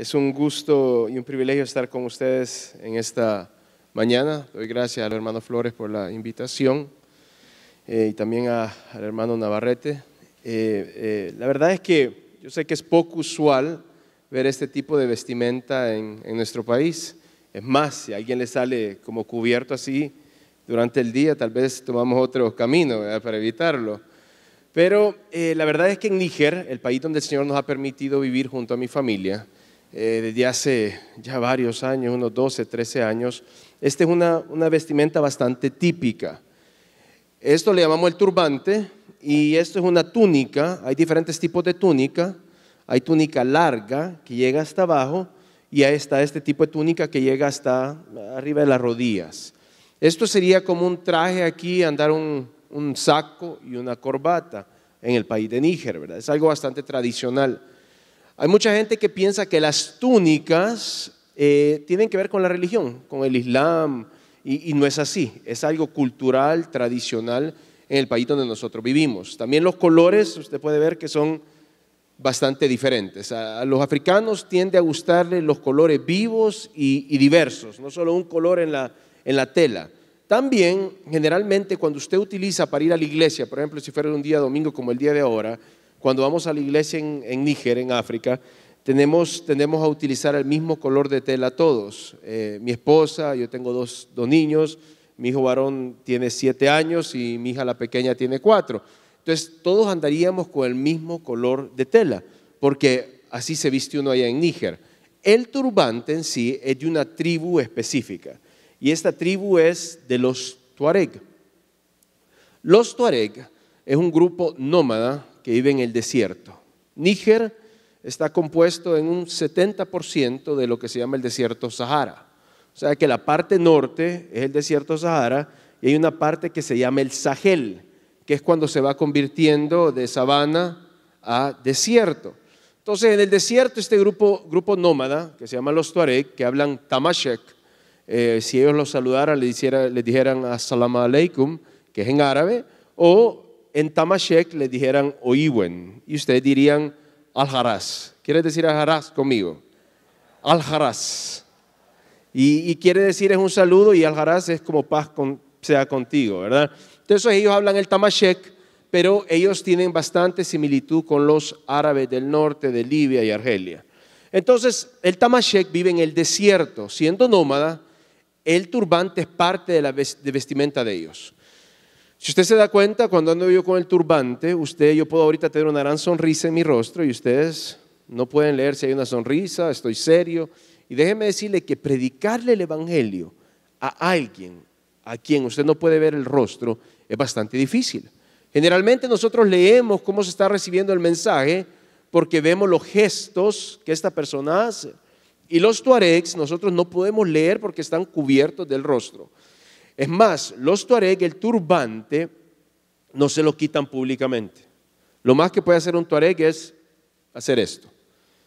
Es un gusto y un privilegio estar con ustedes en esta mañana. Doy gracias al hermano Flores por la invitación eh, y también al hermano Navarrete. Eh, eh, la verdad es que yo sé que es poco usual ver este tipo de vestimenta en, nuestro país. Es más, si alguien le sale como cubierto así durante el día, tal vez tomamos otro camino para evitarlo. Pero la verdad es que en Níger, el país donde el Señor nos ha permitido vivir junto a mi familia, eh, desde hace ya varios años, unos 12, 13 años. Esta es una, vestimenta bastante típica. Esto le llamamos el turbante y esto es una túnica. Hay diferentes tipos de túnica. Hay túnica larga que llega hasta abajo y ahí está este tipo de túnica que llega hasta arriba de las rodillas. Esto sería como un traje aquí, andar un, saco y una corbata en el país de Níger, Es algo bastante tradicional. Hay mucha gente que piensa que las túnicas eh, tienen que ver con la religión, con el Islam, y, no es así. Es algo cultural, tradicional en el país donde nosotros vivimos. También los colores, usted puede ver que son bastante diferentes. A, los africanos tiende a gustarle los colores vivos y, diversos, no solo un color en la, en la tela. También, generalmente, cuando usted utiliza para ir a la iglesia, por ejemplo, si fuera un día domingo como el día de ahora, cuando vamos a la iglesia en, Níger, en África, tenemos, tendemos a utilizar el mismo color de tela todos. Eh, mi esposa, yo tengo dos, dos niños, mi hijo varón tiene siete años y mi hija la pequeña tiene cuatro. Entonces todos andaríamos con el mismo color de tela, porque así se viste uno allá en Níger. El turbante en sí es de una tribu específica y esta tribu es de los Tuareg. Los Tuareg es un grupo nómada que vive en el desierto. Níger está compuesto en un 70% de lo que se llama el desierto Sahara. O sea que la parte norte es el desierto Sahara y hay una parte que se llama el Sahel, que es cuando se va convirtiendo de sabana a desierto. Entonces, en el desierto, este grupo, grupo nómada, que se llama los Tuareg, que hablan Tamashek, eh, si ellos los saludaran, les, les dijeran Assalamu alaikum, que es en árabe, o en Tamashek le dijeran Oiwen y ustedes dirían Aljaraz. quiere decir Aljaraz conmigo? Aljaraz. Y, y, quiere decir es un saludo y Aljaraz es como paz sea contigo, ¿verdad? Entonces ellos hablan el Tamashek, pero ellos tienen bastante similitud con los árabes del norte de Libia y Argelia. Entonces el Tamashek vive en el desierto, siendo nómada, el turbante es parte de la vestimenta de ellos. Si usted se da cuenta, cuando ando yo con el turbante, usted, yo puedo ahorita tener una gran sonrisa en mi rostro y ustedes no pueden leer si hay una sonrisa, estoy serio. Y déjeme decirle que predicarle el Evangelio a alguien a quien usted no puede ver el rostro es bastante difícil. Generalmente nosotros leemos cómo se está recibiendo el mensaje porque vemos los gestos que esta persona hace. Y los tuaregs nosotros no podemos leer porque están cubiertos del rostro. Es más, los tuareg, el turbante, no se lo quitan públicamente. Lo más que puede hacer un tuareg es hacer esto.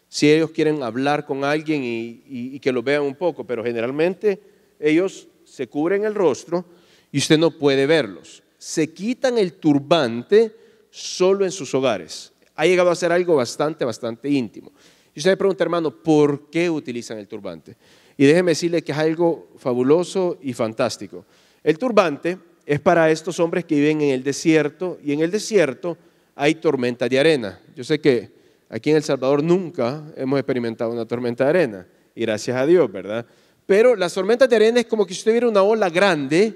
Si ellos quieren hablar con alguien y, que lo vean un poco, pero generalmente ellos se cubren el rostro y usted no puede verlos. Se quitan el turbante solo en sus hogares. Ha llegado a ser algo bastante, bastante íntimo. Y usted me pregunta, hermano, ¿por qué utilizan el turbante? Y déjeme decirle que es algo fabuloso y fantástico. El turbante es para estos hombres que viven en el desierto y en el desierto hay tormentas de arena. Yo sé que aquí en El Salvador nunca hemos experimentado una tormenta de arena y gracias a Dios, ¿verdad? Pero las tormentas de arena es como que si viera una ola grande,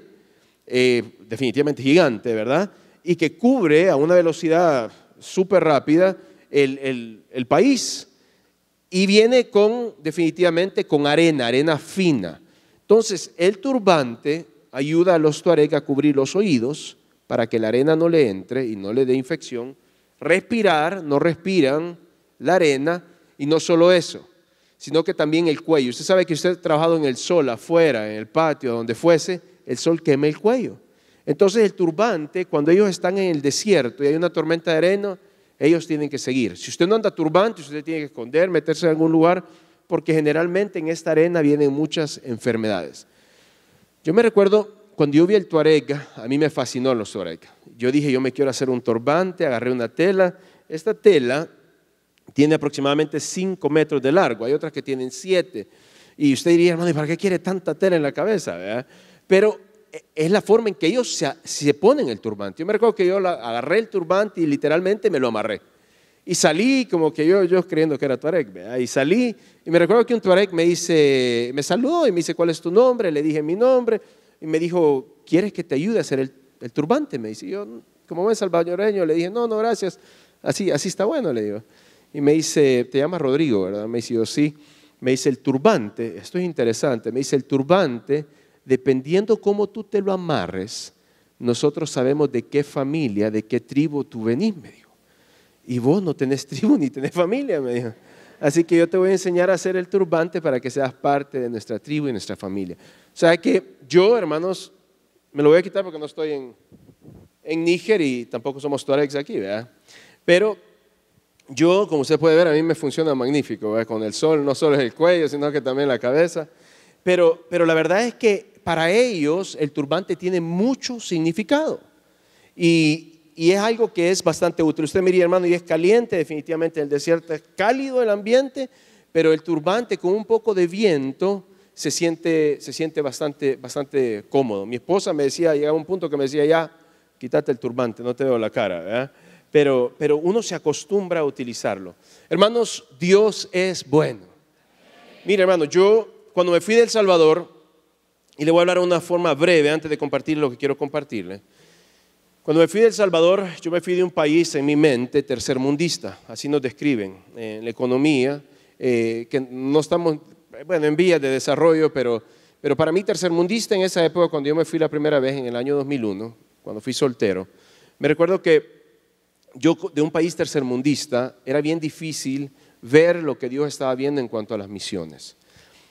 eh, definitivamente gigante, ¿verdad? Y que cubre a una velocidad súper rápida el, el país y viene con, definitivamente, con arena, arena fina. Entonces, el turbante ayuda a los tuareg a cubrir los oídos para que la arena no le entre y no le dé infección. Respirar, no respiran la arena y no solo eso, sino que también el cuello. Usted sabe que usted ha trabajado en el sol, afuera, en el patio, donde fuese, el sol quema el cuello. Entonces el turbante, cuando ellos están en el desierto y hay una tormenta de arena, ellos tienen que seguir. Si usted no anda turbante, usted tiene que esconder, meterse en algún lugar, porque generalmente en esta arena vienen muchas enfermedades. Yo me recuerdo cuando yo vi el tuareg, a mí me fascinó los tuareg. Yo dije, yo me quiero hacer un turbante, agarré una tela. Esta tela tiene aproximadamente 5 metros de largo, hay otras que tienen 7. Y usted diría, hermano, ¿y para qué quiere tanta tela en la cabeza? Pero eh, es la forma en que ellos se, se ponen el turbante. Yo me recuerdo que yo agarré el turbante y literalmente me lo amarré. Y salí como que yo, yo creyendo que era Tuareg, ¿verdad? y salí. Y me recuerdo que un Tuareg me dice, me saludó y me dice, ¿cuál es tu nombre? Le dije mi nombre. Y me dijo, ¿quieres que te ayude a hacer el, turbante? Me dice, yo, como buen salvadoreño, le dije, no, no, gracias. Así, así está bueno, le digo. Y me dice, te llamas Rodrigo, ¿verdad? Me dice, yo sí. Me dice, el turbante, esto es interesante, me dice, el turbante, dependiendo cómo tú te lo amarres, nosotros sabemos de qué familia, de qué tribu tú venís, me dijo y vos no tenés tribu ni tenés familia, me dijo. Así que yo te voy a enseñar a hacer el turbante para que seas parte de nuestra tribu y nuestra familia. O sea que yo, hermanos, me lo voy a quitar porque no estoy en, en Níger y tampoco somos tuaregs aquí, ¿verdad? Pero yo, como usted puede ver, a mí me funciona magnífico, ¿verdad? con el sol, no solo es el cuello, sino que también la cabeza. Pero, pero la verdad es que para ellos el turbante tiene mucho significado. Y, y es algo que es bastante útil. Usted mire, hermano, y es caliente, definitivamente el desierto es cálido el ambiente, pero el turbante con un poco de viento se siente, bastante, bastante cómodo. Mi esposa me decía, llegaba un punto que me decía, ya, quítate el turbante, no te veo la cara, Pero, uno se acostumbra a utilizarlo. Hermanos, Dios es bueno. Mire, hermano, yo cuando me fui del Salvador, y le voy a hablar de una forma breve antes de compartir lo que quiero compartirle. Cuando me fui del El Salvador, yo me fui de un país en mi mente tercermundista, así nos describen, en la economía, eh, que no estamos, bueno, en vías de desarrollo, pero, pero para mí tercermundista en esa época, cuando yo me fui la primera vez en el año 2001, cuando fui soltero, me recuerdo que yo de un país tercermundista era bien difícil ver lo que Dios estaba viendo en cuanto a las misiones.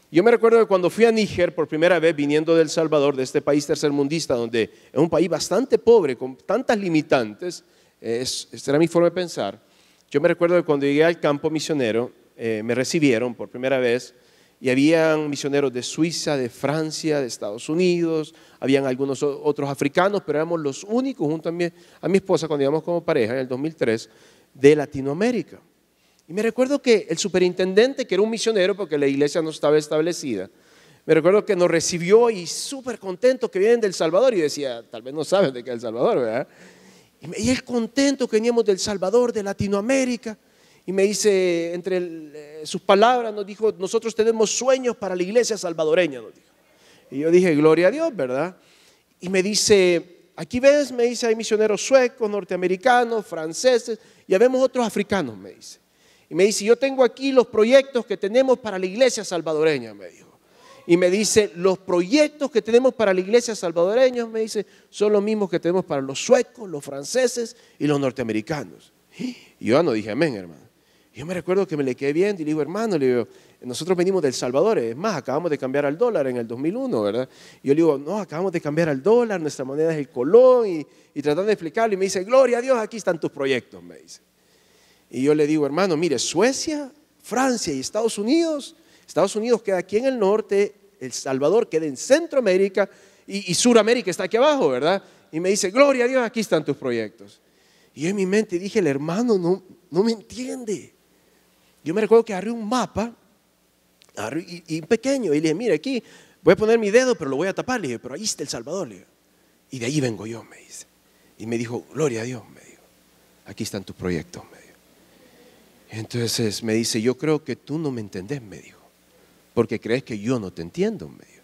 Yo me recuerdo que cuando fui a Níger por primera vez viniendo del Salvador, de este país tercermundista, donde es un país bastante pobre, con tantas limitantes, eh, esta era mi forma de pensar. Yo me recuerdo que cuando llegué al campo misionero, eh, me recibieron por primera vez y habían misioneros de Suiza, de Francia, de Estados Unidos, habían algunos otros africanos, pero éramos los únicos junto a mi esposa cuando íbamos como pareja en el 2003 de Latinoamérica. Y me recuerdo que el superintendente, que era un misionero porque la iglesia no estaba establecida, me recuerdo que nos recibió y súper contento que vienen del Salvador. Y decía, tal vez no sabes de qué es El Salvador, ¿verdad? Y él contento que veníamos del Salvador, de Latinoamérica. Y me dice, entre eh, sus palabras, nos dijo, nosotros tenemos sueños para la iglesia salvadoreña, nos dijo. Y yo dije, gloria a Dios, ¿verdad? Y me dice, aquí ves, me dice, hay misioneros suecos, norteamericanos, franceses, y habemos otros africanos, me dice. Y me dice, yo tengo aquí los proyectos que tenemos para la iglesia salvadoreña, me dijo. Y me dice, los proyectos que tenemos para la iglesia salvadoreña, me dice, son los mismos que tenemos para los suecos, los franceses y los norteamericanos. Y yo ah, no dije amén, hermano. Yo me recuerdo que me le quedé bien, y le digo, hermano, le digo, nosotros venimos del Salvador, es más, acabamos de cambiar al dólar en el 2001, ¿verdad? Y yo le digo, no, acabamos de cambiar al dólar, nuestra moneda es el colón, y, y tratando de explicarlo, y me dice, gloria a Dios, aquí están tus proyectos, me dice. Y yo le digo, hermano, mire, Suecia, Francia y Estados Unidos, Estados Unidos queda aquí en el norte, El Salvador queda en Centroamérica y, y Suramérica está aquí abajo, ¿verdad? Y me dice, gloria a Dios, aquí están tus proyectos. Y yo en mi mente dije, el hermano no, no me entiende. Yo me recuerdo que agarré un mapa y, pequeño y le dije, mire, aquí voy a poner mi dedo, pero lo voy a tapar. Le dije, pero ahí está El Salvador. Le y de ahí vengo yo, me dice. Y me dijo, gloria a Dios, me dijo, aquí están tus proyectos. Me entonces me dice, yo creo que tú no me entendés, me dijo, porque crees que yo no te entiendo, me dijo.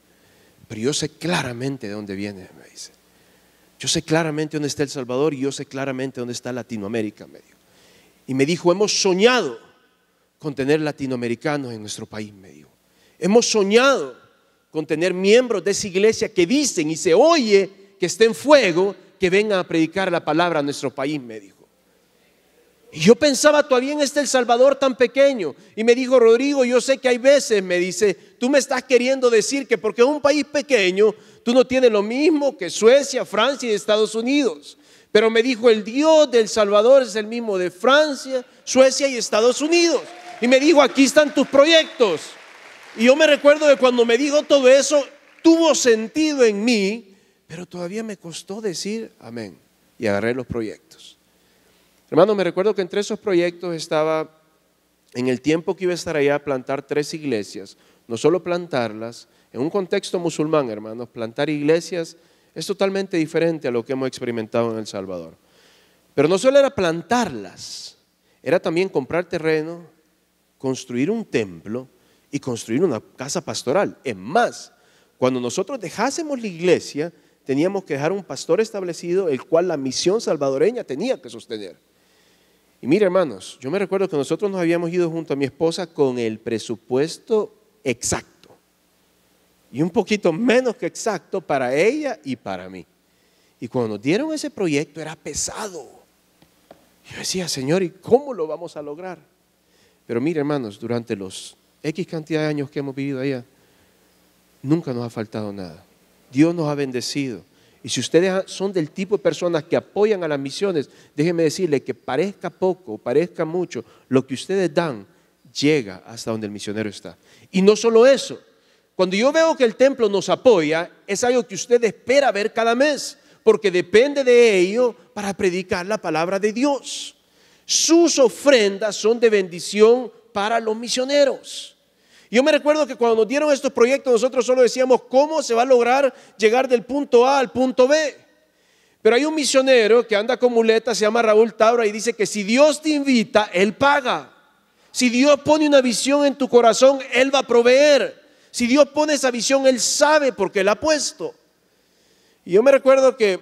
Pero yo sé claramente de dónde vienes, me dice. Yo sé claramente dónde está El Salvador y yo sé claramente dónde está Latinoamérica, me dijo. Y me dijo, hemos soñado con tener latinoamericanos en nuestro país, me dijo. Hemos soñado con tener miembros de esa iglesia que dicen y se oye que está en fuego, que vengan a predicar la palabra a nuestro país, me dijo. Y yo pensaba todavía en este El Salvador tan pequeño. Y me dijo, Rodrigo, yo sé que hay veces, me dice, tú me estás queriendo decir que porque es un país pequeño, tú no tienes lo mismo que Suecia, Francia y Estados Unidos. Pero me dijo, el Dios del Salvador es el mismo de Francia, Suecia y Estados Unidos. Y me dijo, aquí están tus proyectos. Y yo me recuerdo de cuando me dijo todo eso, tuvo sentido en mí, pero todavía me costó decir amén. Y agarré los proyectos. Hermano, me recuerdo que entre esos proyectos estaba, en el tiempo que iba a estar allá, plantar tres iglesias. No solo plantarlas, en un contexto musulmán, hermanos, plantar iglesias es totalmente diferente a lo que hemos experimentado en El Salvador. Pero no solo era plantarlas, era también comprar terreno, construir un templo y construir una casa pastoral. Es más, cuando nosotros dejásemos la iglesia, teníamos que dejar un pastor establecido, el cual la misión salvadoreña tenía que sostener. Y mire, hermanos, yo me recuerdo que nosotros nos habíamos ido junto a mi esposa con el presupuesto exacto. Y un poquito menos que exacto para ella y para mí. Y cuando nos dieron ese proyecto era pesado. Yo decía, Señor, ¿y cómo lo vamos a lograr? Pero mire, hermanos, durante los X cantidad de años que hemos vivido allá, nunca nos ha faltado nada. Dios nos ha bendecido. Y si ustedes son del tipo de personas que apoyan a las misiones, déjenme decirle que parezca poco, parezca mucho, lo que ustedes dan llega hasta donde el misionero está. Y no solo eso, cuando yo veo que el templo nos apoya, es algo que usted espera ver cada mes, porque depende de ello para predicar la palabra de Dios. Sus ofrendas son de bendición para los misioneros. Yo me recuerdo que cuando nos dieron estos proyectos nosotros solo decíamos cómo se va a lograr llegar del punto A al punto B. Pero hay un misionero que anda con muletas, se llama Raúl Taura, y dice que si Dios te invita, Él paga. Si Dios pone una visión en tu corazón, Él va a proveer. Si Dios pone esa visión, Él sabe porque la ha puesto. Y yo me recuerdo que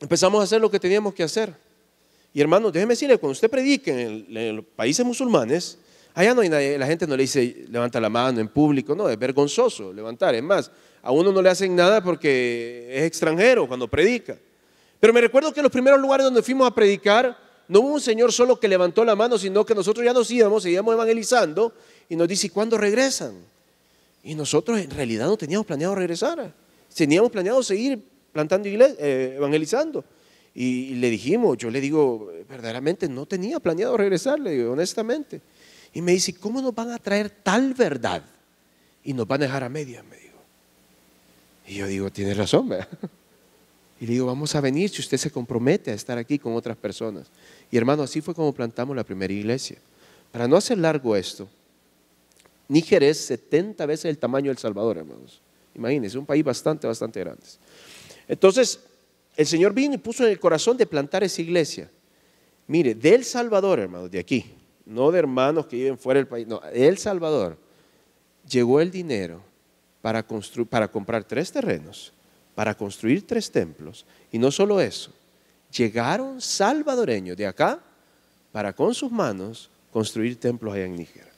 empezamos a hacer lo que teníamos que hacer. Y hermanos, déjeme decirle, cuando usted predique en los países musulmanes, Allá no hay nadie, la gente no le dice levanta la mano en público, no, es vergonzoso levantar. Es más, a uno no le hacen nada porque es extranjero cuando predica. Pero me recuerdo que en los primeros lugares donde fuimos a predicar, no hubo un señor solo que levantó la mano, sino que nosotros ya nos íbamos, seguíamos evangelizando y nos dice, cuándo regresan? Y nosotros en realidad no teníamos planeado regresar, teníamos planeado seguir plantando iglesia, eh, evangelizando. Y, le dijimos, yo le digo, verdaderamente no tenía planeado regresar, honestamente. Y me dice, ¿cómo nos van a traer tal verdad? Y nos van a dejar a medias, me dijo. Y yo digo, tiene razón, ¿verdad? Y le digo, vamos a venir si usted se compromete a estar aquí con otras personas. Y hermano, así fue como plantamos la primera iglesia. Para no hacer largo esto, Níger es 70 veces el tamaño del Salvador, hermanos. Imagínense, un país bastante, bastante grande. Entonces, el Señor vino y puso en el corazón de plantar esa iglesia. Mire, del Salvador, hermanos, de aquí, no de hermanos que viven fuera del país, no, El Salvador, llegó el dinero para, comprar tres terrenos, para construir tres templos, y no solo eso, llegaron salvadoreños de acá para con sus manos construir templos allá en Níger.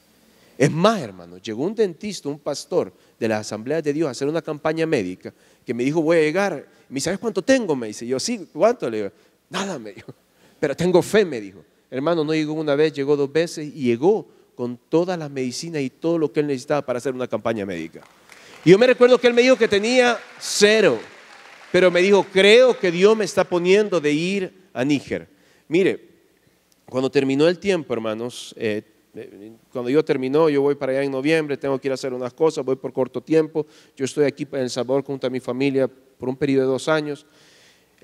Es más, hermano, llegó un dentista, un pastor de la Asamblea de Dios a hacer una campaña médica que me dijo, voy a llegar. Me ¿sabes cuánto tengo? Me dice, yo sí, ¿cuánto? Le nada, me dijo. Pero tengo fe, me dijo. Hermano, no llegó una vez, llegó dos veces y llegó con toda la medicina y todo lo que él necesitaba para hacer una campaña médica. Y yo me recuerdo que él me dijo que tenía cero, pero me dijo, creo que Dios me está poniendo de ir a Níger. Mire, cuando terminó el tiempo, hermanos, eh, eh, cuando yo terminó, yo voy para allá en noviembre, tengo que ir a hacer unas cosas, voy por corto tiempo, yo estoy aquí en El Salvador junto a mi familia por un periodo de dos años.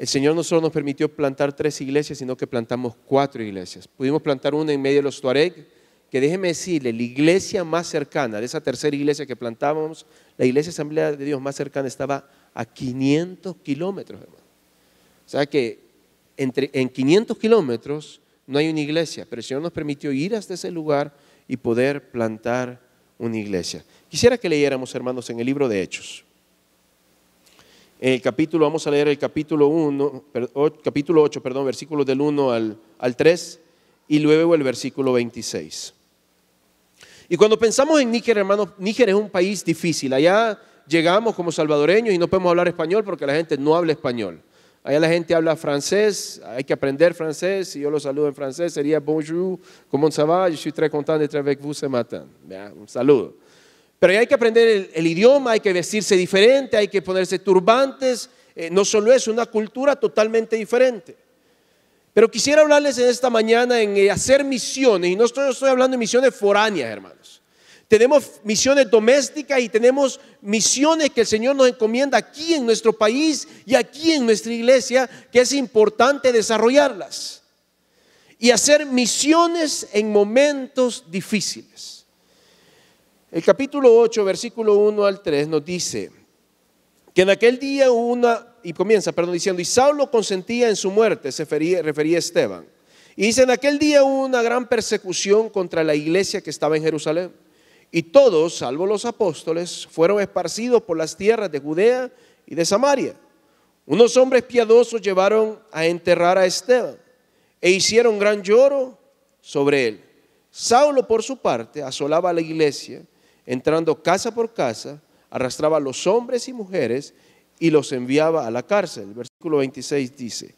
El Señor no solo nos permitió plantar tres iglesias, sino que plantamos cuatro iglesias. Pudimos plantar una en medio de los Tuareg, que déjeme decirle, la iglesia más cercana, de esa tercera iglesia que plantábamos, la iglesia Asamblea de Dios más cercana estaba a 500 kilómetros, hermano. O sea que en 500 kilómetros no hay una iglesia, pero el Señor nos permitió ir hasta ese lugar y poder plantar una iglesia. Quisiera que leyéramos, hermanos, en el libro de Hechos. En el capítulo, vamos a leer el capítulo, capítulo 8, perdón, versículos del 1 al, al 3 y luego el versículo 26. Y cuando pensamos en Níger, hermanos, Níger es un país difícil. Allá llegamos como salvadoreños y no podemos hablar español porque la gente no habla español. Allá la gente habla francés, hay que aprender francés. Si yo lo saludo en francés, sería bonjour, comment ça va, je suis très content d'être avec vous ce matin. Un saludo. Pero hay que aprender el, idioma, hay que vestirse diferente, hay que ponerse turbantes. Eh, no solo es una cultura totalmente diferente. Pero quisiera hablarles en esta mañana en eh, hacer misiones, y no estoy, estoy hablando de misiones foráneas, hermanos. Tenemos misiones domésticas y tenemos misiones que el Señor nos encomienda aquí en nuestro país y aquí en nuestra iglesia, que es importante desarrollarlas. Y hacer misiones en momentos difíciles. El capítulo 8, versículo 1 al 3 nos dice que en aquel día hubo una, y comienza, perdón, diciendo, y Saulo consentía en su muerte, se refería, Esteban. Y dice, en aquel día hubo una gran persecución contra la iglesia que estaba en Jerusalén. Y todos, salvo los apóstoles, fueron esparcidos por las tierras de Judea y de Samaria. Unos hombres piadosos llevaron a enterrar a Esteban e hicieron gran lloro sobre él. Saulo, por su parte, asolaba la iglesia entrando casa por casa, arrastraba a los hombres y mujeres y los enviaba a la cárcel. El versículo 26 dice,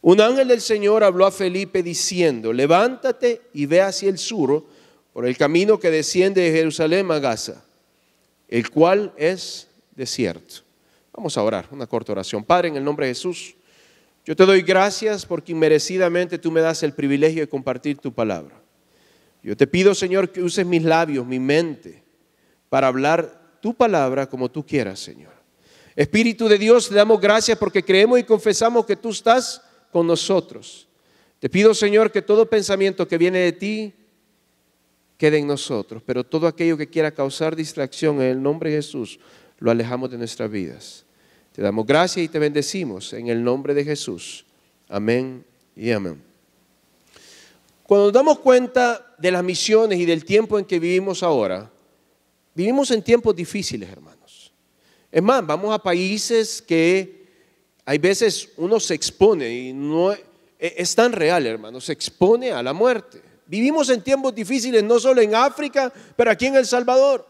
un ángel del Señor habló a Felipe diciendo, levántate y ve hacia el sur por el camino que desciende de Jerusalén a Gaza, el cual es desierto. Vamos a orar, una corta oración. Padre, en el nombre de Jesús, yo te doy gracias porque inmerecidamente tú me das el privilegio de compartir tu palabra. Yo te pido, Señor, que uses mis labios, mi mente, para hablar tu palabra como tú quieras, Señor. Espíritu de Dios, te damos gracias porque creemos y confesamos que tú estás con nosotros. Te pido, Señor, que todo pensamiento que viene de ti quede en nosotros, pero todo aquello que quiera causar distracción en el nombre de Jesús, lo alejamos de nuestras vidas. Te damos gracias y te bendecimos en el nombre de Jesús. Amén y amén. Cuando nos damos cuenta de las misiones y del tiempo en que vivimos ahora, Vivimos en tiempos difíciles, hermanos. Es más, vamos a países que hay veces uno se expone y no e, e, es tan real, hermanos, se expone a la muerte. Vivimos en tiempos difíciles, no solo en África, pero aquí en El Salvador.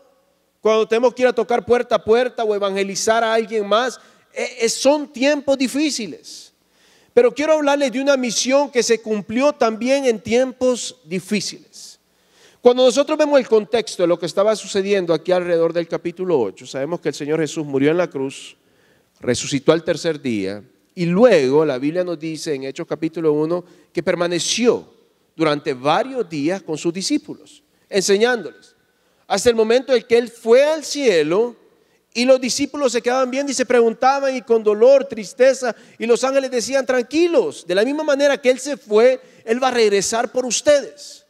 Cuando tenemos que ir a tocar puerta a puerta o evangelizar a alguien más, e, son tiempos difíciles. Pero quiero hablarles de una misión que se cumplió también en tiempos difíciles. Cuando nosotros vemos el contexto de lo que estaba sucediendo aquí alrededor del capítulo 8, sabemos que el Señor Jesús murió en la cruz, resucitó al tercer día, y luego la Biblia nos dice en Hechos capítulo 1 que permaneció durante varios días con sus discípulos, enseñándoles. Hasta el momento en que Él fue al cielo y los discípulos se quedaban viendo y se preguntaban y con dolor, tristeza, y los ángeles decían, tranquilos, de la misma manera que Él se fue, Él va a regresar por ustedes.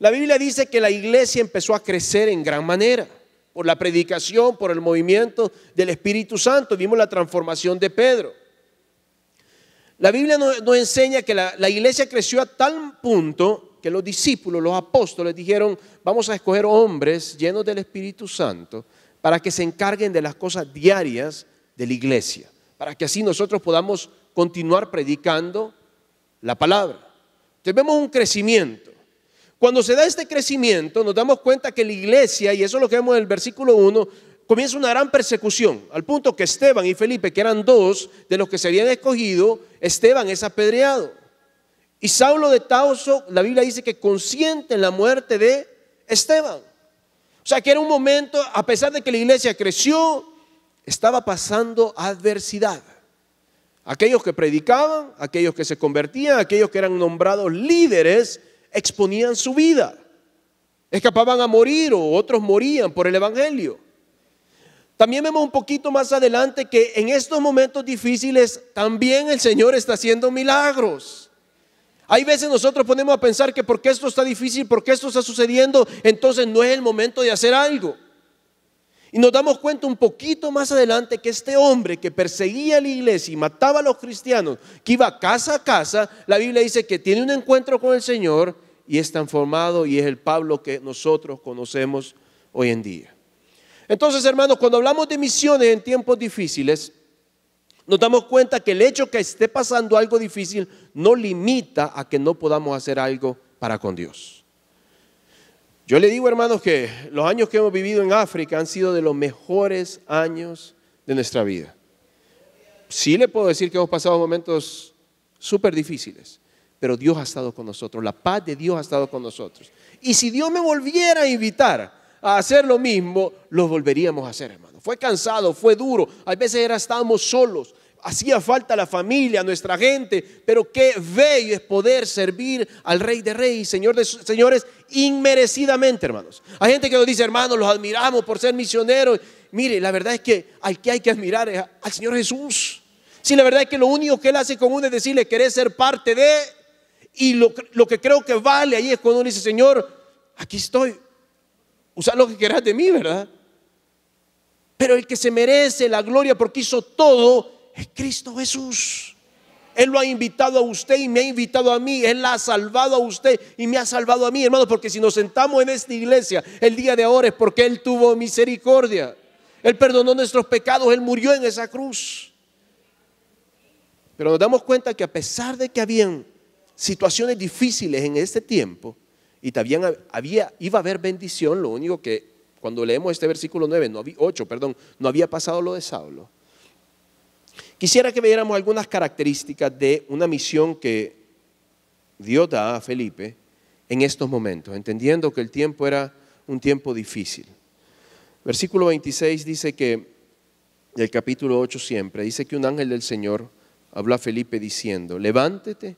La Biblia dice que la iglesia empezó a crecer en gran manera por la predicación, por el movimiento del Espíritu Santo. Vimos la transformación de Pedro. La Biblia nos, enseña que la, iglesia creció a tal punto que los discípulos, los apóstoles dijeron, vamos a escoger hombres llenos del Espíritu Santo para que se encarguen de las cosas diarias de la iglesia, para que así nosotros podamos continuar predicando la palabra. Tenemos un crecimiento. Cuando se da este crecimiento, nos damos cuenta que la iglesia, y eso es lo que vemos en el versículo 1, comienza una gran persecución, al punto que Esteban y Felipe, que eran dos de los que se habían escogido, Esteban es apedreado. Y Saulo de Tauso, la Biblia dice que consiente en la muerte de Esteban. O sea que era un momento, a pesar de que la iglesia creció, estaba pasando adversidad. Aquellos que predicaban, aquellos que se convertían, aquellos que eran nombrados líderes, exponían su vida. Escapaban a morir o otros morían por el Evangelio. También vemos un poquito más adelante que en estos momentos difíciles también el Señor está haciendo milagros. Hay veces nosotros ponemos a pensar que porque esto está difícil, porque esto está sucediendo, entonces no es el momento de hacer algo. Y nos damos cuenta un poquito más adelante que este hombre que perseguía a la iglesia y mataba a los cristianos, que iba casa a casa, la Biblia dice que tiene un encuentro con el Señor y es transformado y es el Pablo que nosotros conocemos hoy en día. Entonces, hermanos, cuando hablamos de misiones en tiempos difíciles, nos damos cuenta que el hecho que esté pasando algo difícil no limita a que no podamos hacer algo para con Dios. Yo le digo, hermanos, que los años que hemos vivido en África han sido de los mejores años de nuestra vida. Sí le puedo decir que hemos pasado momentos súper difíciles, pero Dios ha estado con nosotros, la paz de Dios ha estado con nosotros. Y si Dios me volviera a invitar a hacer lo mismo, lo volveríamos a hacer, hermano. Fue cansado, fue duro, a veces era, estábamos solos, hacía falta la familia, nuestra gente, pero qué bello es poder servir al Rey de Reyes, Señor de Señores, inmerecidamente, hermanos. Hay gente que nos dice, hermanos, los admiramos por ser misioneros. Mire, la verdad es que al que hay que admirar es al Señor Jesús. Si sí, la verdad es que lo único que Él hace con uno es decirle, querés ser parte de... Y lo, que creo que vale ahí es cuando uno dice, Señor, aquí estoy, usa lo que quieras de mí, ¿verdad? Pero el que se merece la gloria porque hizo todo es Cristo Jesús. Él lo ha invitado a usted y me ha invitado a mí. Él la ha salvado a usted y me ha salvado a mí, hermano. Porque si nos sentamos en esta iglesia el día de ahora es porque Él tuvo misericordia. Él perdonó nuestros pecados. Él murió en esa cruz. Pero nos damos cuenta que a pesar de que habían situaciones difíciles en este tiempo y también había, iba a haber bendición, lo único que cuando leemos este versículo 9, 8, perdón, no había pasado lo de Saulo. Quisiera que viéramos algunas características de una misión que Dios da a Felipe en estos momentos, entendiendo que el tiempo era un tiempo difícil. Versículo 26 dice que, el capítulo 8 siempre, dice que un ángel del Señor habló a Felipe diciendo, levántate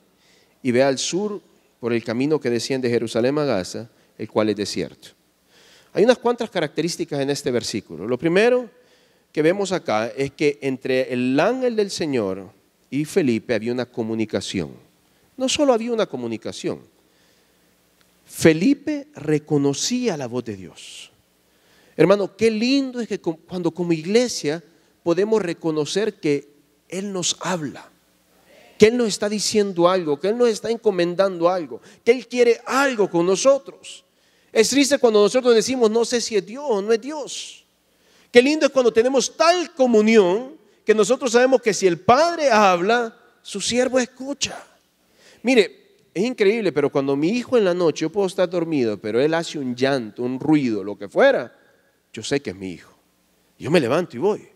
y ve al sur por el camino que desciende Jerusalén a Gaza, el cual es desierto. Hay unas cuantas características en este versículo. Lo primero que vemos acá es que entre el ángel del Señor y Felipe había una comunicación. No solo había una comunicación, Felipe reconocía la voz de Dios. Hermano, qué lindo es que cuando como iglesia podemos reconocer que Él nos habla, que Él nos está diciendo algo, que Él nos está encomendando algo, que Él quiere algo con nosotros. Es triste cuando nosotros decimos, no sé si es Dios o no es Dios. Qué lindo es cuando tenemos tal comunión que nosotros sabemos que si el Padre habla, su siervo escucha. Mire, es increíble, pero cuando mi hijo en la noche, yo puedo estar dormido, pero él hace un llanto, un ruido, lo que fuera, yo sé que es mi hijo. Yo me levanto y voy.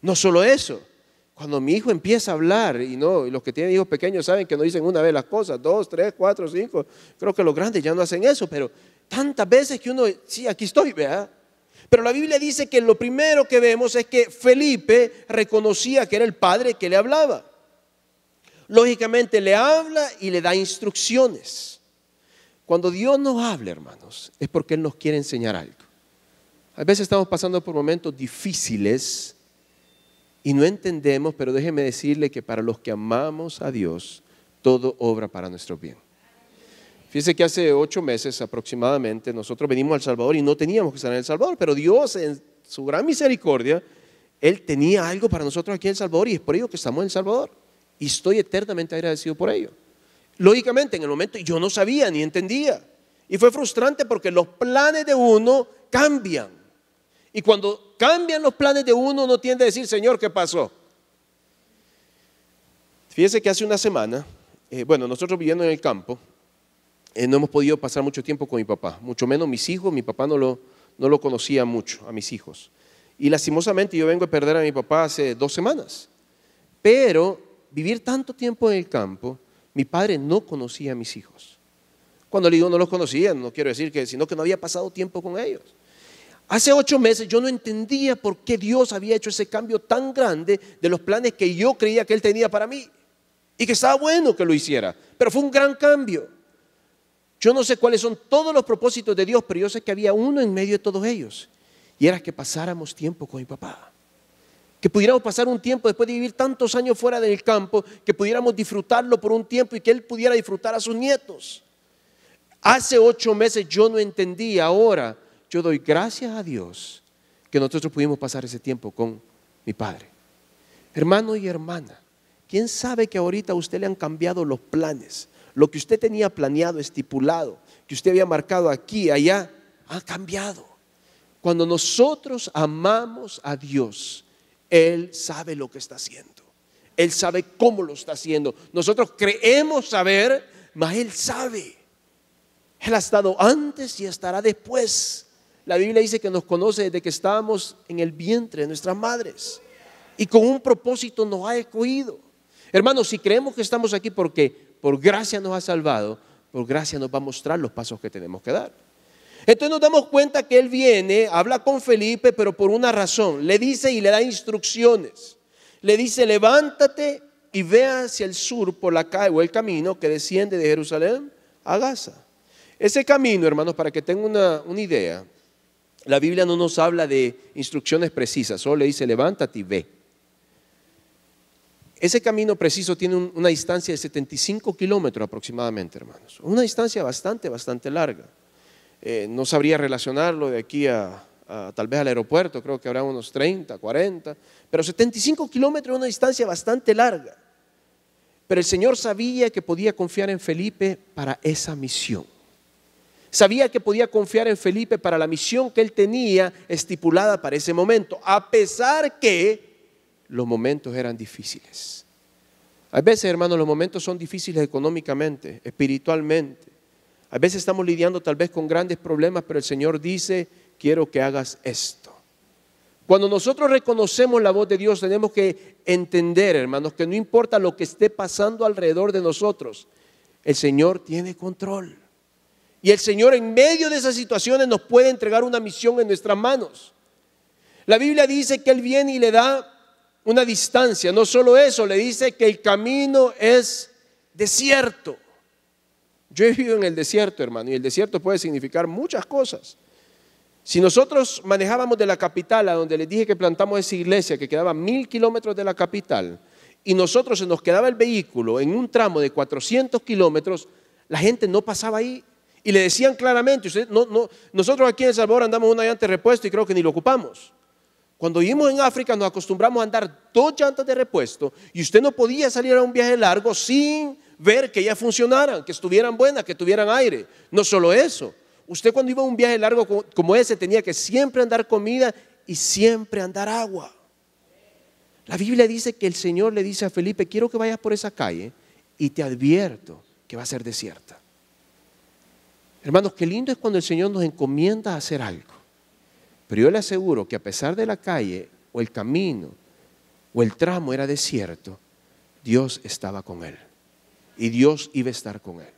No solo eso, cuando mi hijo empieza a hablar, y no, los que tienen hijos pequeños saben que no dicen una vez las cosas, dos, tres, cuatro, cinco, creo que los grandes ya no hacen eso, pero tantas veces que uno, sí, aquí estoy, vea pero la Biblia dice que lo primero que vemos es que Felipe reconocía que era el Padre que le hablaba. Lógicamente le habla y le da instrucciones. Cuando Dios nos habla, hermanos, es porque Él nos quiere enseñar algo. A veces estamos pasando por momentos difíciles y no entendemos, pero déjeme decirle que para los que amamos a Dios, todo obra para nuestro bien. Fíjese que hace ocho meses aproximadamente nosotros venimos al Salvador y no teníamos que estar en El Salvador, pero Dios en su gran misericordia, Él tenía algo para nosotros aquí en El Salvador y es por ello que estamos en El Salvador. Y estoy eternamente agradecido por ello. Lógicamente, en el momento yo no sabía ni entendía. Y fue frustrante porque los planes de uno cambian. Y cuando cambian los planes de uno, no tiende a decir, Señor, ¿qué pasó? Fíjese que hace una semana, eh, bueno, nosotros viviendo en el campo, eh, no hemos podido pasar mucho tiempo con mi papá, mucho menos mis hijos, mi papá no lo, no lo conocía mucho, a mis hijos. Y lastimosamente yo vengo a perder a mi papá hace dos semanas, pero vivir tanto tiempo en el campo, mi padre no conocía a mis hijos. Cuando le digo no los conocía, no quiero decir que, sino que no había pasado tiempo con ellos. Hace ocho meses yo no entendía por qué Dios había hecho ese cambio tan grande de los planes que yo creía que Él tenía para mí. Y que estaba bueno que lo hiciera, pero fue un gran cambio. Yo no sé cuáles son todos los propósitos de Dios, pero yo sé que había uno en medio de todos ellos. Y era que pasáramos tiempo con mi papá. Que pudiéramos pasar un tiempo después de vivir tantos años fuera del campo, que pudiéramos disfrutarlo por un tiempo y que él pudiera disfrutar a sus nietos. Hace ocho meses yo no entendí, ahora yo doy gracias a Dios que nosotros pudimos pasar ese tiempo con mi padre. Hermano y hermana, ¿quién sabe que ahorita a usted le han cambiado los planes? Lo que usted tenía planeado, estipulado, que usted había marcado aquí, allá, ha cambiado. Cuando nosotros amamos a Dios, Él sabe lo que está haciendo. Él sabe cómo lo está haciendo. Nosotros creemos saber, mas Él sabe. Él ha estado antes y estará después. La Biblia dice que nos conoce desde que estábamos en el vientre de nuestras madres. Y con un propósito nos ha escogido. Hermanos, si creemos que estamos aquí porque por gracia nos ha salvado, por gracia nos va a mostrar los pasos que tenemos que dar. Entonces nos damos cuenta que él viene, habla con Felipe, pero por una razón. Le dice y le da instrucciones. Le dice, levántate y ve hacia el sur por la calle o el camino que desciende de Jerusalén a Gaza. Ese camino, hermanos, para que tengan una, una idea, la Biblia no nos habla de instrucciones precisas, solo le dice, levántate y ve. Ese camino preciso tiene una distancia de 75 kilómetros aproximadamente, hermanos. Una distancia bastante, bastante larga. Eh, no sabría relacionarlo de aquí a, a, tal vez al aeropuerto, creo que habrá unos 30, 40, pero 75 kilómetros es una distancia bastante larga. Pero el Señor sabía que podía confiar en Felipe para esa misión. Sabía que podía confiar en Felipe para la misión que él tenía estipulada para ese momento, a pesar que los momentos eran difíciles. A veces, hermanos, los momentos son difíciles económicamente, espiritualmente. A veces estamos lidiando tal vez con grandes problemas, pero el Señor dice, quiero que hagas esto. Cuando nosotros reconocemos la voz de Dios, tenemos que entender, hermanos, que no importa lo que esté pasando alrededor de nosotros, el Señor tiene control. Y el Señor en medio de esas situaciones nos puede entregar una misión en nuestras manos. La Biblia dice que Él viene y le da una distancia. No solo eso, le dice que el camino es desierto. Yo he vivido en el desierto, hermano, y el desierto puede significar muchas cosas. Si nosotros manejábamos de la capital, a donde les dije que plantamos esa iglesia que quedaba mil kilómetros de la capital, y nosotros se nos quedaba el vehículo en un tramo de 400 kilómetros, la gente no pasaba ahí. Y le decían claramente, no, nosotros aquí en El Salvador andamos un llanta repuesto y creo que ni lo ocupamos. Cuando vivimos en África nos acostumbramos a andar dos llantas de repuesto y usted no podía salir a un viaje largo sin ver que ya funcionaran, que estuvieran buenas, que tuvieran aire. No solo eso, usted cuando iba a un viaje largo como ese tenía que siempre andar comida y siempre andar agua. La Biblia dice que el Señor le dice a Felipe, quiero que vayas por esa calle y te advierto que va a ser desierta. Hermanos, qué lindo es cuando el Señor nos encomienda a hacer algo. Pero yo le aseguro que a pesar de la calle o el camino o el tramo era desierto, Dios estaba con él. Y Dios iba a estar con él.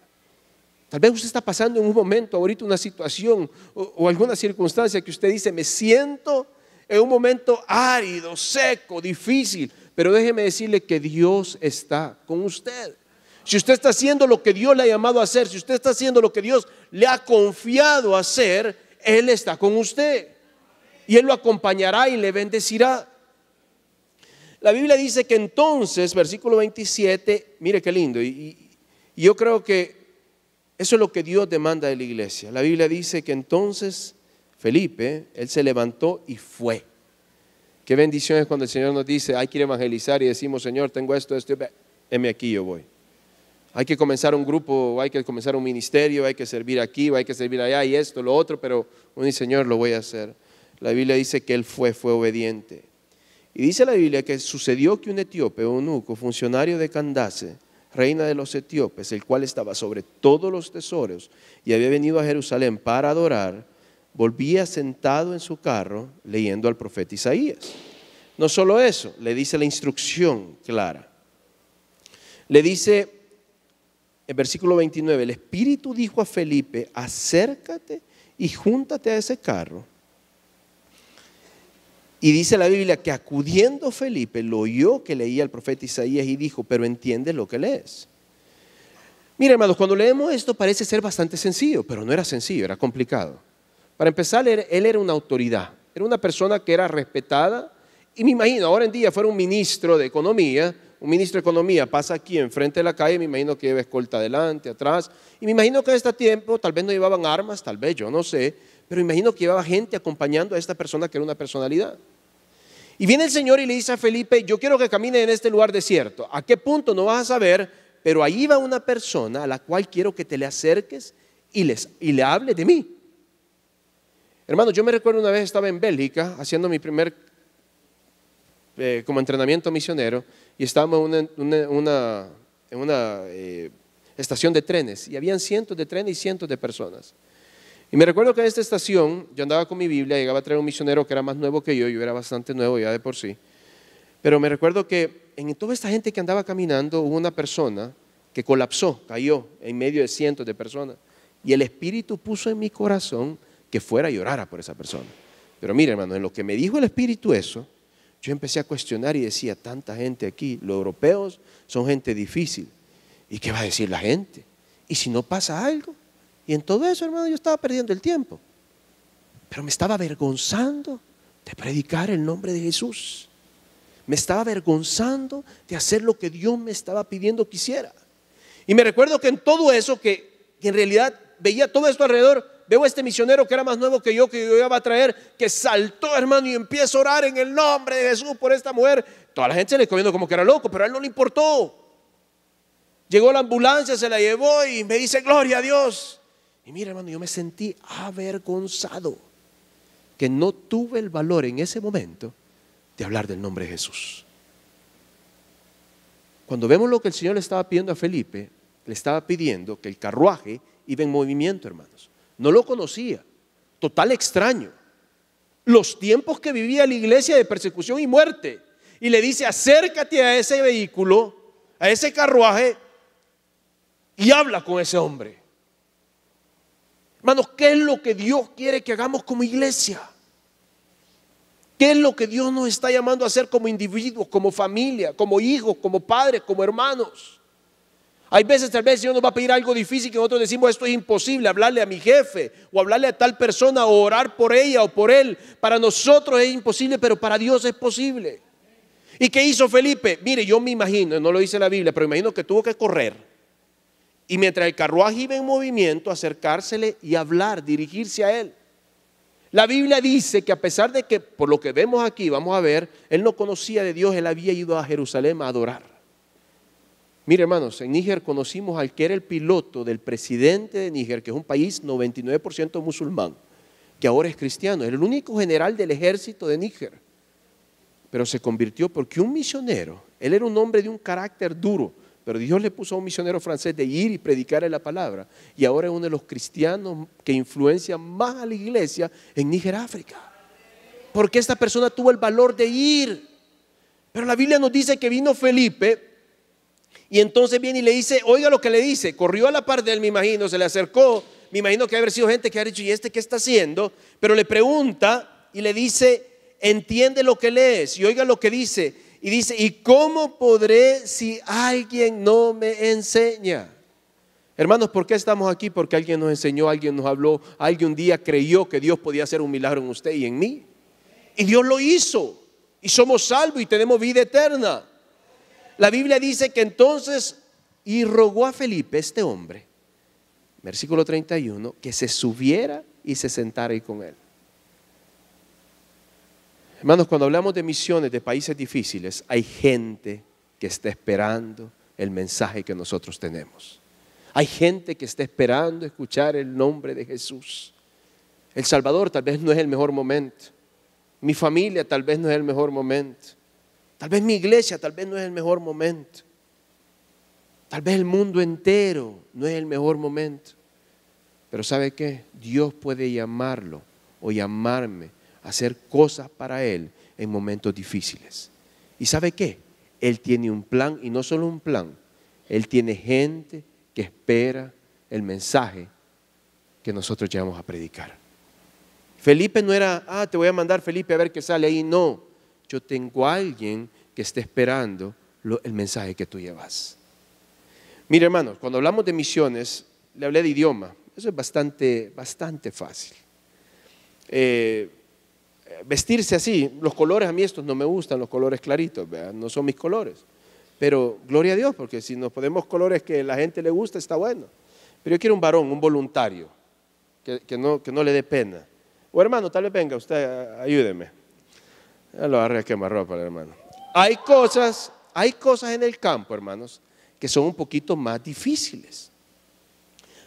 Tal vez usted está pasando en un momento, ahorita una situación o, o alguna circunstancia que usted dice, me siento en un momento árido, seco, difícil. Pero déjeme decirle que Dios está con usted. Si usted está haciendo lo que Dios le ha llamado a hacer, si usted está haciendo lo que Dios le ha confiado a hacer, Él está con usted y Él lo acompañará y le bendecirá. La Biblia dice que entonces, versículo 27, mire qué lindo, y, yo creo que eso es lo que Dios demanda de la iglesia. La Biblia dice que entonces Felipe, él se levantó y fue. Qué bendición es cuando el Señor nos dice, hay que evangelizar y decimos, Señor, tengo esto, esto, heme aquí, yo voy. Hay que comenzar un grupo, hay que comenzar un ministerio, hay que servir aquí, hay que servir allá y esto, lo otro, pero, un Señor, lo voy a hacer la Biblia dice que él fue, fue obediente. Y dice la Biblia que sucedió que un etíope, un eunuco, funcionario de Candace, reina de los etíopes, el cual estaba sobre todos los tesoros y había venido a Jerusalén para adorar, volvía sentado en su carro leyendo al profeta Isaías. No solo eso, le dice la instrucción clara. Le dice en versículo 29, el Espíritu dijo a Felipe, acércate y júntate a ese carro. Y dice la Biblia que acudiendo Felipe lo oyó que leía el profeta Isaías y dijo, pero entiendes lo que lees. Mira, hermanos, cuando leemos esto parece ser bastante sencillo, pero no era sencillo, era complicado. Para empezar, él era una autoridad, era una persona que era respetada y me imagino, ahora en día fuera un ministro de Economía, un ministro de Economía pasa aquí enfrente de la calle, me imagino que lleva escolta adelante, atrás, y me imagino que a este tiempo tal vez no llevaban armas, tal vez yo no sé, pero imagino que llevaba gente acompañando a esta persona que era una personalidad. Y viene el Señor y le dice a Felipe, yo quiero que camine en este lugar desierto. ¿A qué punto no vas a saber? Pero ahí va una persona a la cual quiero que te le acerques y, le hable de mí. Hermano, yo me recuerdo una vez estaba en Bélgica haciendo mi primer eh, como entrenamiento misionero y estábamos en una, eh, estación de trenes y habían cientos de trenes y cientos de personas. Y me recuerdo que en esta estación yo andaba con mi Biblia, llegaba a traer un misionero que era más nuevo que yo, yo era bastante nuevo ya de por sí. Pero me recuerdo que en toda esta gente que andaba caminando hubo una persona que colapsó, cayó en medio de cientos de personas. Y el Espíritu puso en mi corazón que fuera a llorara por esa persona. Pero mire, hermano, en lo que me dijo el Espíritu eso, yo empecé a cuestionar y decía, tanta gente aquí, los europeos son gente difícil. ¿Y qué va a decir la gente? ¿Y si no pasa algo? Y en todo eso, hermano, yo estaba perdiendo el tiempo. Pero me estaba avergonzando de predicar el nombre de Jesús. Me estaba avergonzando de hacer lo que Dios me estaba pidiendo que hiciera. Y me recuerdo que en todo eso, que, en realidad veía todo esto alrededor, veo a este misionero que era más nuevo que yo, que yo iba a traer, que saltó, hermano, y empieza a orar en el nombre de Jesús por esta mujer. Toda la gente se le comiendo como que era loco, pero a él no le importó. Llegó la ambulancia, se la llevó y me dice, gloria a Dios. Y mira, hermano, yo me sentí avergonzado que no tuve el valor en ese momento de hablar del nombre de Jesús. Cuando vemos lo que el Señor le estaba pidiendo a Felipe, le estaba pidiendo que el carruaje iba en movimiento, hermanos. No lo conocía, total extraño. Los tiempos que vivía la iglesia de persecución y muerte. Y le dice, acércate a ese vehículo, a ese carruaje, y habla con ese hombre. Hermanos, ¿qué es lo que Dios quiere que hagamos como iglesia? ¿Qué es lo que Dios nos está llamando a hacer como individuos, como familia, como hijos, como padres, como hermanos? Hay veces tal vez el Señor nos va a pedir algo difícil que nosotros decimos esto es imposible, hablarle a mi jefe o hablarle a tal persona o orar por ella o por él. Para nosotros es imposible, pero para Dios es posible. ¿Y qué hizo Felipe? Mire, yo me imagino, no lo dice la Biblia, pero me imagino que tuvo que correr y mientras el carruaje iba en movimiento, acercársele y hablar, dirigirse a él. La Biblia dice que a pesar de que, por lo que vemos aquí, vamos a ver, él no conocía de Dios, él había ido a Jerusalén a adorar. Mire hermanos, en Níger conocimos al que era el piloto del presidente de Níger, que es un país 99% musulmán, que ahora es cristiano, era el único general del ejército de Níger, pero se convirtió porque un misionero, él era un hombre de un carácter duro, pero Dios le puso a un misionero francés de ir y predicar la palabra. Y ahora es uno de los cristianos que influencia más a la iglesia en Níger, África. Porque esta persona tuvo el valor de ir. Pero la Biblia nos dice que vino Felipe y entonces viene y le dice, oiga lo que le dice, corrió a la par de él, me imagino, se le acercó, me imagino que haber sido gente que ha dicho, ¿y este qué está haciendo? Pero le pregunta y le dice, entiende lo que lees y oiga lo que dice, y dice, ¿y cómo podré si alguien no me enseña? Hermanos, ¿por qué estamos aquí? Porque alguien nos enseñó, alguien nos habló, alguien un día creyó que Dios podía hacer un milagro en usted y en mí. Y Dios lo hizo. Y somos salvos y tenemos vida eterna. La Biblia dice que entonces, y rogó a Felipe, este hombre, versículo 31, que se subiera y se sentara ahí con él. Hermanos, cuando hablamos de misiones de países difíciles, hay gente que está esperando el mensaje que nosotros tenemos. Hay gente que está esperando escuchar el nombre de Jesús. El Salvador tal vez no es el mejor momento. Mi familia tal vez no es el mejor momento. Tal vez mi iglesia tal vez no es el mejor momento. Tal vez el mundo entero no es el mejor momento. Pero ¿sabe qué? Dios puede llamarlo o llamarme hacer cosas para Él en momentos difíciles. ¿Y sabe qué? Él tiene un plan y no solo un plan. Él tiene gente que espera el mensaje que nosotros llevamos a predicar. Felipe no era, ah, te voy a mandar Felipe a ver qué sale ahí. No, yo tengo a alguien que esté esperando el mensaje que tú llevas. Mire, hermanos, cuando hablamos de misiones, le hablé de idioma. Eso es bastante, bastante fácil. Eh, eh, vestirse así, los colores a mí estos no me gustan, los colores claritos, no son mis colores. Pero gloria a Dios, porque si nos ponemos colores que la gente le gusta, está bueno. Pero yo quiero un varón, un voluntario, que, no, que no le dé pena. O hermano, tal vez venga, usted ayúdeme. lo lo agarré a ropa hermano. Hay cosas, hay cosas en el campo, hermanos, que son un poquito más difíciles.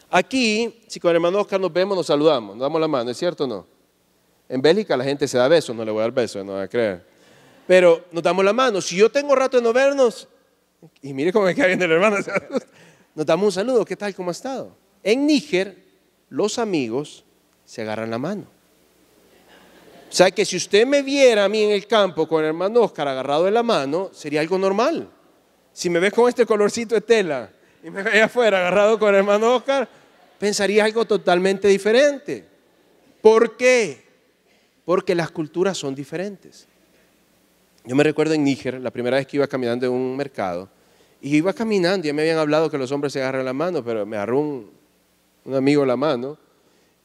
Aquí, si con el hermano Oscar nos vemos, nos saludamos, nos damos la mano, ¿es cierto o no? En Bélgica la gente se da besos, no le voy a dar besos, no va a creer. Pero nos damos la mano. Si yo tengo rato de no vernos, y mire cómo me cae bien el hermano, nos damos un saludo. ¿Qué tal? ¿Cómo ha estado? En Níger, los amigos se agarran la mano. O sea que si usted me viera a mí en el campo con el hermano Oscar agarrado de la mano, sería algo normal. Si me ves con este colorcito de tela y me ve afuera agarrado con el hermano Oscar, pensaría algo totalmente diferente. ¿Por qué? porque las culturas son diferentes. Yo me recuerdo en Níger, la primera vez que iba caminando en un mercado, y iba caminando, ya me habían hablado que los hombres se agarran la mano, pero me agarró un, amigo la mano,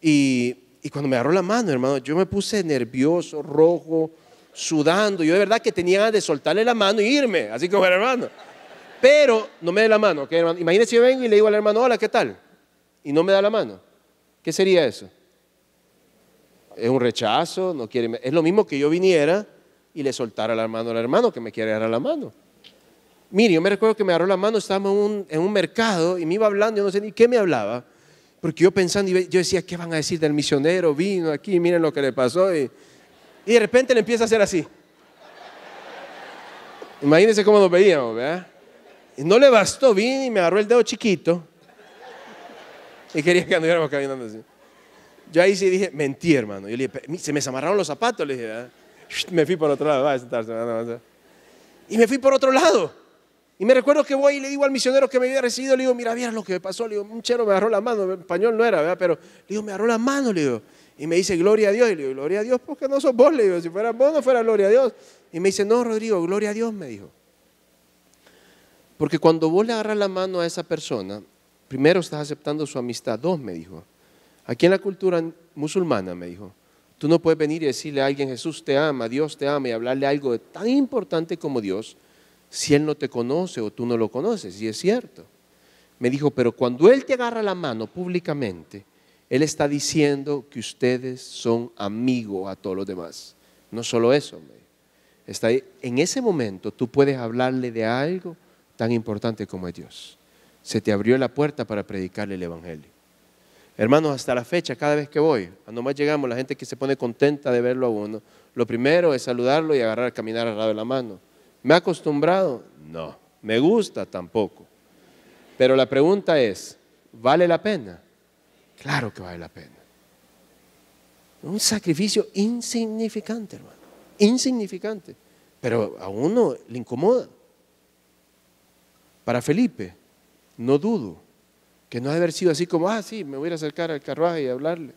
y, cuando me agarró la mano, hermano, yo me puse nervioso, rojo, sudando, yo de verdad que tenía ganas de soltarle la mano y irme, así como el hermano. Pero no me dé la mano, ¿ok, hermano? Imagínese yo vengo y le digo al hermano, hola, ¿qué tal? Y no me da la mano. ¿Qué sería eso? es un rechazo, no quiere. Es lo mismo que yo viniera y le soltara la mano al hermano que me quiere agarrar la mano. Mire, yo me recuerdo que me agarró la mano, estábamos en un, mercado y me iba hablando, yo no sé ni qué me hablaba, porque yo pensando, yo decía, ¿qué van a decir del misionero? Vino aquí, miren lo que le pasó, y, de repente le empieza a hacer así. Imagínense cómo nos veíamos, ¿verdad? Y no le bastó, vino y me agarró el dedo chiquito y quería que anduviéramos caminando así. Yo ahí sí dije, mentí, hermano. Yo le dije, se me amarraron los zapatos. Le dije, me fui por otro lado, va a Y me fui por otro lado. Y me recuerdo que voy y le digo al misionero que me había recibido, le digo, mira, mira lo que me pasó. Le digo, un chero me agarró la mano, español no era, ¿verdad? Pero le digo, me agarró la mano, le digo. Y me dice, gloria a Dios. Y le digo, gloria a Dios, porque pues, no sos vos, le digo. Si fuera vos, no fuera gloria a Dios. Y me dice, no, Rodrigo, gloria a Dios, me dijo. Porque cuando vos le agarras la mano a esa persona, primero estás aceptando su amistad. Dos, me dijo, Aquí en la cultura musulmana, me dijo, tú no puedes venir y decirle a alguien, Jesús te ama, Dios te ama, y hablarle algo tan importante como Dios, si Él no te conoce o tú no lo conoces. Y es cierto. Me dijo, pero cuando Él te agarra la mano públicamente, Él está diciendo que ustedes son amigos a todos los demás. No solo eso, Está en ese momento tú puedes hablarle de algo tan importante como es Dios. Se te abrió la puerta para predicarle el Evangelio. Hermanos, hasta la fecha, cada vez que voy, a más llegamos, la gente que se pone contenta de verlo a uno, lo primero es saludarlo y agarrar, caminar al lado de la mano. ¿Me ha acostumbrado? No. ¿Me gusta? Tampoco. Pero la pregunta es, ¿vale la pena? Claro que vale la pena. Un sacrificio insignificante, hermano. Insignificante. Pero a uno le incomoda. Para Felipe, no dudo que no ha de haber sido así como, ah, sí, me voy a acercar al carruaje y hablarle.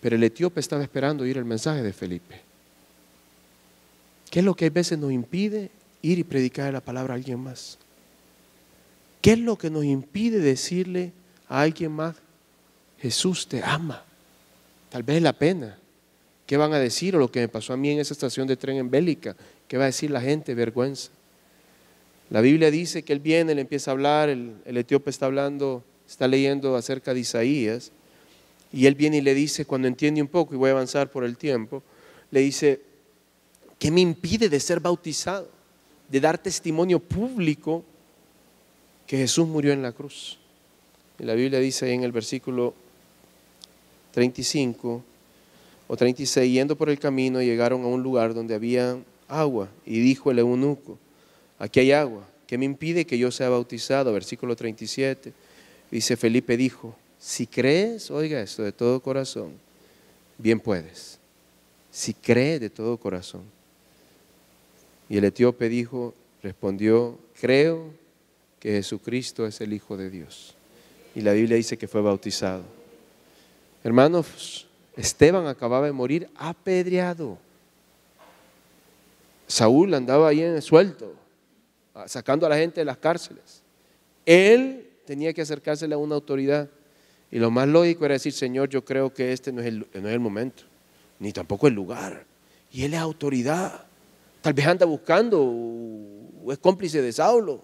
Pero el etíope estaba esperando oír el mensaje de Felipe. ¿Qué es lo que a veces nos impide ir y predicar la palabra a alguien más? ¿Qué es lo que nos impide decirle a alguien más, Jesús te ama? Tal vez es la pena. ¿Qué van a decir? O lo que me pasó a mí en esa estación de tren en Bélica. ¿Qué va a decir la gente? Vergüenza. La Biblia dice que él viene, le empieza a hablar, el, etíope está hablando, está leyendo acerca de Isaías, y él viene y le dice, cuando entiende un poco, y voy a avanzar por el tiempo, le dice, ¿qué me impide de ser bautizado? De dar testimonio público que Jesús murió en la cruz. Y la Biblia dice ahí en el versículo 35 o 36, yendo por el camino llegaron a un lugar donde había agua, y dijo el eunuco, aquí hay agua, ¿qué me impide que yo sea bautizado? Versículo 37. Dice Felipe dijo, si crees, oiga esto de todo corazón, bien puedes. Si crees de todo corazón. Y el etíope dijo, respondió, creo que Jesucristo es el Hijo de Dios. Y la Biblia dice que fue bautizado. Hermanos, Esteban acababa de morir apedreado. Saúl andaba ahí en suelto sacando a la gente de las cárceles. Él tenía que acercarse a una autoridad. Y lo más lógico era decir, Señor, yo creo que este no es el, momento, ni tampoco el lugar. Y él es autoridad. Tal vez anda buscando o es cómplice de Saulo.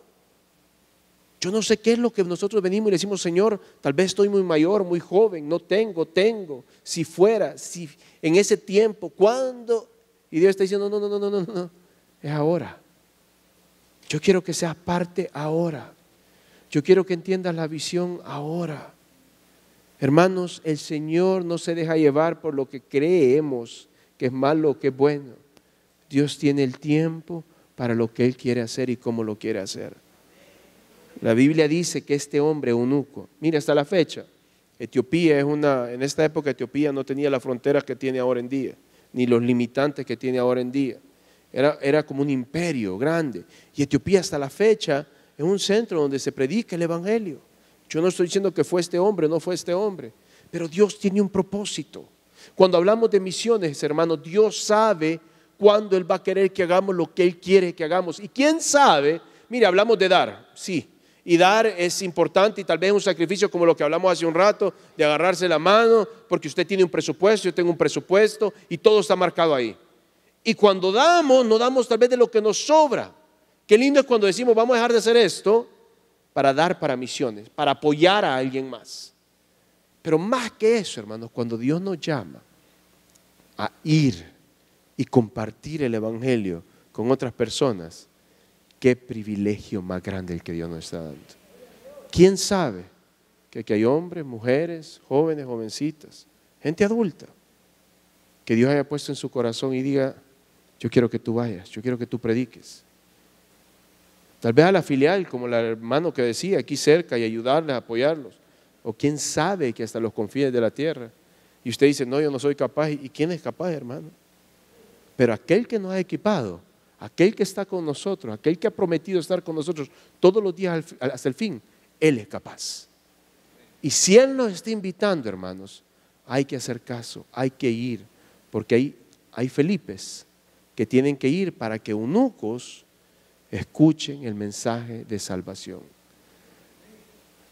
Yo no sé qué es lo que nosotros venimos y le decimos, Señor, tal vez estoy muy mayor, muy joven, no tengo, tengo. Si fuera, si en ese tiempo, cuando Y Dios está diciendo, no, no, no, no, no, no, es ahora. Yo quiero que seas parte ahora. Yo quiero que entiendas la visión ahora. Hermanos, el Señor no se deja llevar por lo que creemos que es malo o que es bueno. Dios tiene el tiempo para lo que Él quiere hacer y cómo lo quiere hacer. La Biblia dice que este hombre eunuco, mira hasta la fecha, Etiopía es una, en esta época Etiopía no tenía las fronteras que tiene ahora en día, ni los limitantes que tiene ahora en día. Era, como un imperio grande. Y Etiopía hasta la fecha es un centro donde se predica el Evangelio. Yo no estoy diciendo que fue este hombre, no fue este hombre, pero Dios tiene un propósito. Cuando hablamos de misiones, hermano Dios sabe cuándo Él va a querer que hagamos lo que Él quiere que hagamos. Y quién sabe, mire, hablamos de dar, sí. Y dar es importante y tal vez un sacrificio como lo que hablamos hace un rato, de agarrarse la mano, porque usted tiene un presupuesto, yo tengo un presupuesto y todo está marcado ahí. Y cuando damos, no damos tal vez de lo que nos sobra. Qué lindo es cuando decimos, vamos a dejar de hacer esto para dar para misiones, para apoyar a alguien más. Pero más que eso, hermanos, cuando Dios nos llama a ir y compartir el Evangelio con otras personas, qué privilegio más grande el que Dios nos está dando. ¿Quién sabe que aquí hay hombres, mujeres, jóvenes, jovencitas, gente adulta, que Dios haya puesto en su corazón y diga, yo quiero que tú vayas, yo quiero que tú prediques. Tal vez a la filial, como el hermano que decía, aquí cerca y ayudarles, apoyarlos. O quién sabe que hasta los confíes de la tierra. Y usted dice, no, yo no soy capaz. ¿Y quién es capaz, hermano? Pero aquel que nos ha equipado, aquel que está con nosotros, aquel que ha prometido estar con nosotros todos los días hasta el fin, Él es capaz. Y si Él nos está invitando, hermanos, hay que hacer caso, hay que ir, porque hay, hay Felipes, que tienen que ir para que eunucos escuchen el mensaje de salvación.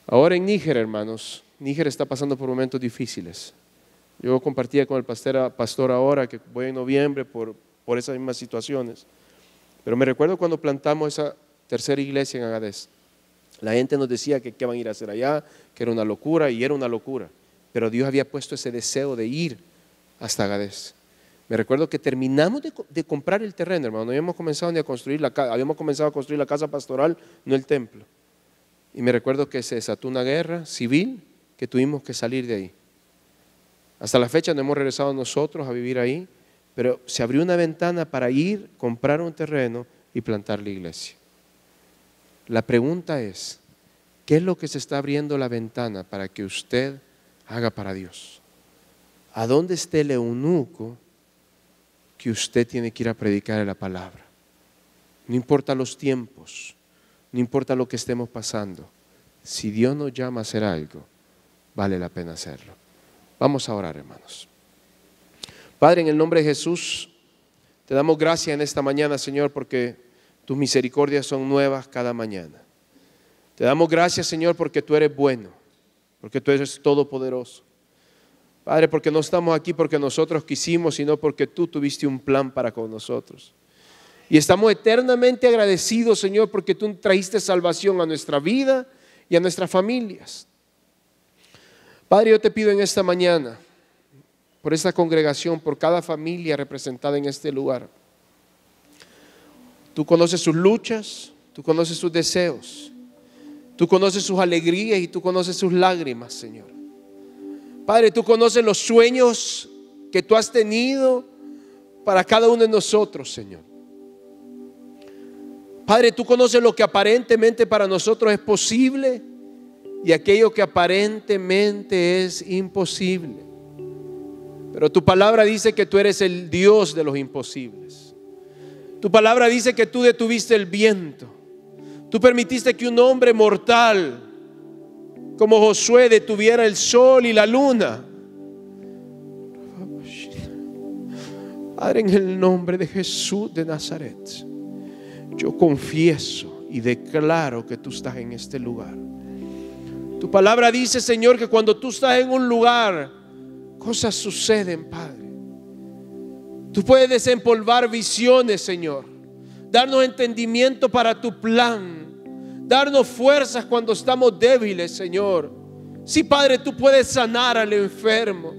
Ahora en Níger, hermanos, Níger está pasando por momentos difíciles. Yo compartía con el pastor, ahora que voy en noviembre por, esas mismas situaciones. Pero me recuerdo cuando plantamos esa tercera iglesia en Agadez. La gente nos decía que qué a ir a hacer allá, que era una locura y era una locura. Pero Dios había puesto ese deseo de ir hasta Agadez. Me recuerdo que terminamos de, comprar el terreno, hermano, no habíamos comenzado a construir la casa, habíamos comenzado a construir la casa pastoral, no el templo. Y me recuerdo que se desató una guerra civil que tuvimos que salir de ahí. Hasta la fecha no hemos regresado nosotros a vivir ahí, pero se abrió una ventana para ir, comprar un terreno y plantar la iglesia. La pregunta es, ¿qué es lo que se está abriendo la ventana para que usted haga para Dios? ¿A dónde esté el eunuco? que usted tiene que ir a predicar la palabra. No importa los tiempos, no importa lo que estemos pasando. Si Dios nos llama a hacer algo, vale la pena hacerlo. Vamos a orar, hermanos. Padre, en el nombre de Jesús, te damos gracias en esta mañana, Señor, porque tus misericordias son nuevas cada mañana. Te damos gracias, Señor, porque tú eres bueno, porque tú eres todopoderoso. Padre, porque no estamos aquí porque nosotros quisimos, sino porque tú tuviste un plan para con nosotros. Y estamos eternamente agradecidos, Señor, porque tú trajiste salvación a nuestra vida y a nuestras familias. Padre, yo te pido en esta mañana, por esta congregación, por cada familia representada en este lugar. Tú conoces sus luchas, tú conoces sus deseos, tú conoces sus alegrías y tú conoces sus lágrimas, Señor. Padre, tú conoces los sueños que tú has tenido para cada uno de nosotros, Señor. Padre, tú conoces lo que aparentemente para nosotros es posible y aquello que aparentemente es imposible. Pero tu palabra dice que tú eres el Dios de los imposibles. Tu palabra dice que tú detuviste el viento. Tú permitiste que un hombre mortal como Josué detuviera el sol y la luna. Padre, en el nombre de Jesús de Nazaret, yo confieso y declaro que tú estás en este lugar. Tu palabra dice, Señor, que cuando tú estás en un lugar, cosas suceden, Padre. Tú puedes desempolvar visiones, Señor. Darnos entendimiento para tu plan. Darnos fuerzas cuando estamos débiles, Señor. Sí, Padre, tú puedes sanar al enfermo.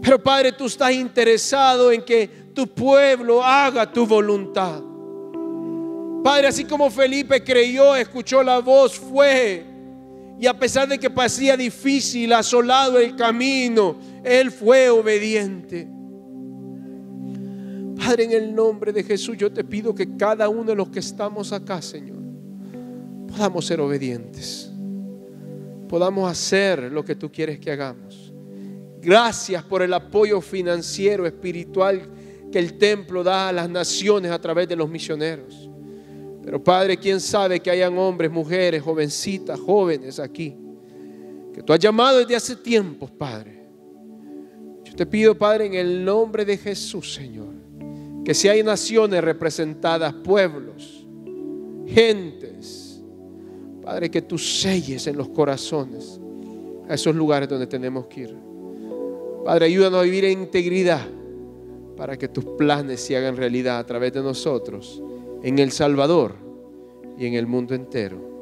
Pero Padre, tú estás interesado en que tu pueblo haga tu voluntad. Padre, así como Felipe creyó, escuchó la voz, fue. Y a pesar de que parecía difícil, asolado el camino, él fue obediente. Padre, en el nombre de Jesús, yo te pido que cada uno de los que estamos acá, Señor, podamos ser obedientes. Podamos hacer lo que tú quieres que hagamos. Gracias por el apoyo financiero, espiritual que el templo da a las naciones a través de los misioneros. Pero Padre, quién sabe que hayan hombres, mujeres, jovencitas, jóvenes aquí, que tú has llamado desde hace tiempo, Padre. Yo te pido, Padre, en el nombre de Jesús, Señor que si hay naciones representadas, pueblos, gentes, Padre, que tú selles en los corazones a esos lugares donde tenemos que ir. Padre, ayúdanos a vivir en integridad para que tus planes se hagan realidad a través de nosotros, en El Salvador y en el mundo entero.